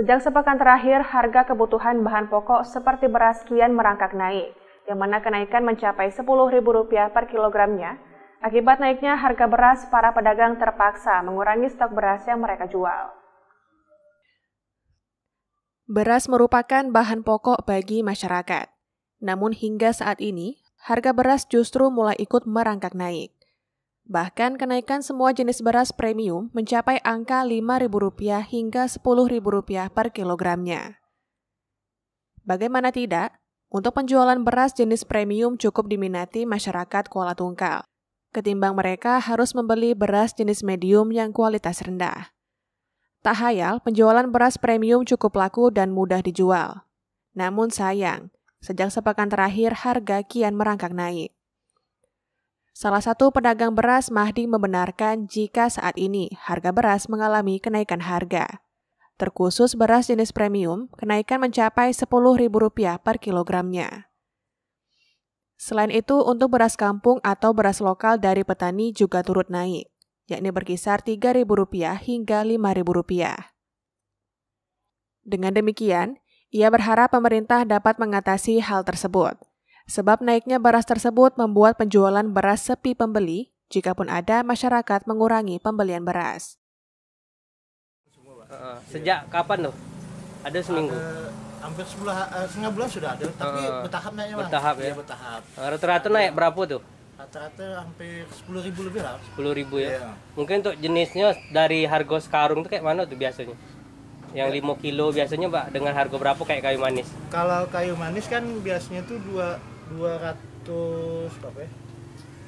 Sejak sepekan terakhir, harga kebutuhan bahan pokok seperti beras kian merangkak naik, yang mana kenaikan mencapai Rp10.000 per kilogramnya. Akibat naiknya harga beras, para pedagang terpaksa mengurangi stok beras yang mereka jual. Beras merupakan bahan pokok bagi masyarakat. Namun hingga saat ini, harga beras justru mulai ikut merangkak naik. Bahkan kenaikan semua jenis beras premium mencapai angka Rp5.000 hingga Rp10.000 per kilogramnya. Bagaimana tidak, untuk penjualan beras jenis premium cukup diminati masyarakat Kuala Tungkal, ketimbang mereka harus membeli beras jenis medium yang kualitas rendah. Tak hayal, penjualan beras premium cukup laku dan mudah dijual. Namun sayang, sejak sepekan terakhir harga kian merangkak naik. Salah satu pedagang beras Mahdi membenarkan jika saat ini harga beras mengalami kenaikan harga. Terkhusus beras jenis premium, kenaikan mencapai Rp10.000 per kilogramnya. Selain itu, untuk beras kampung atau beras lokal dari petani juga turut naik, yakni berkisar Rp3.000 hingga Rp5.000. Dengan demikian, ia berharap pemerintah dapat mengatasi hal tersebut. Sebab naiknya beras tersebut membuat penjualan beras sepi pembeli, jikapun ada masyarakat mengurangi pembelian beras. Eh, sejak kapan tuh? Ada seminggu. Ada, hampir sebulan, eh, setengah bulan sudah ada, tapi uh, bertahap naiknya Bertahap ya. ya bertahap. Rata-rata naik berapa tuh? rata-rata hampir sepuluh ribu lebih lah sepuluh ribu ya yeah. mungkin untuk jenisnya dari harga sekarung tuh kayak mana tuh biasanya yang lima 5 kilo biasanya mbak dengan harga berapa kayak kayu manis kalau kayu manis kan biasanya tuh dua 200 apa ya?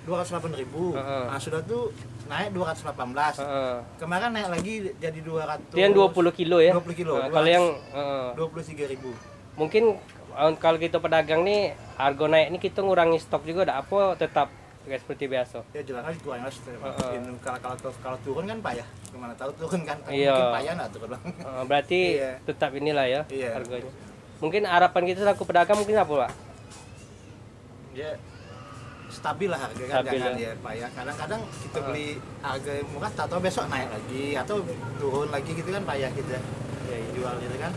208 ribu. Uh -uh. Nah, sudah tuh naik 218. Uh Kemarin naik lagi jadi 200. Dia 20 kilo ya. 20 kilo. Uh, kalau yang uh, 23 ribu. Mungkin eh, kalau kita pedagang nih harga naik ini kita ngurangi stok juga ada apa tetap kayak seperti biasa. Ya jelas kan dikurangi mas. Uh Kalau kalau kalau turun kan payah. Gimana tahu turun kan? Iya. Mungkin payah nggak turun. Uh, berarti yeah. tetap inilah ya yeah. harganya. Mungkin harapan kita selaku pedagang mungkin apa pak? dia stabil lah harga kan stabil jangan ya pak ya kadang-kadang kita ah. beli harga yang murah atau besok naik lagi atau turun lagi gitu kan payah kita gitu ya, ya iya. jual gitu kan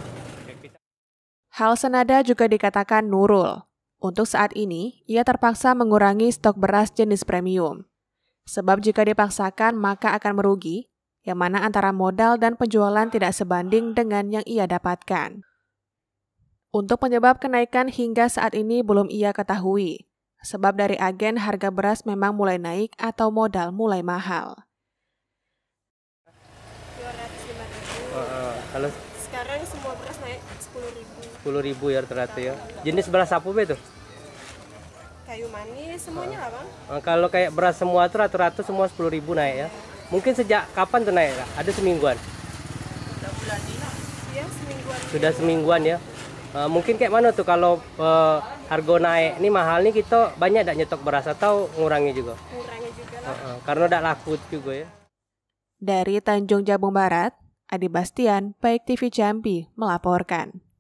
Hal senada juga dikatakan Nurul. Untuk saat ini, ia terpaksa mengurangi stok beras jenis premium. Sebab jika dipaksakan maka akan merugi, yang mana antara modal dan penjualan tidak sebanding dengan yang ia dapatkan. Untuk penyebab kenaikan hingga saat ini belum ia ketahui, sebab dari agen harga beras memang mulai naik atau modal mulai mahal. kalau sekarang semua beras naik sepuluh ribu. Sepuluh ribu ya rata ya. Jenis beras apa itu? Kayu manis semuanya lah bang. Eh, kalau kayak beras semua itu rata-rata semua sepuluh ribu naik ya. Mungkin sejak kapan tuh naik? Ada semingguan? Sudah Ya, semingguan. Sudah semingguan ya. Eh, mungkin kayak mana tuh kalau uh, harga naik ini mahal nih kita banyak tidak nyetok beras atau ngurangi juga ngurangi juga lah. Uh, uh, karena tidak laku juga ya dari Tanjung Jabung Barat Adi Bastian, Baik TV Jambi, melaporkan.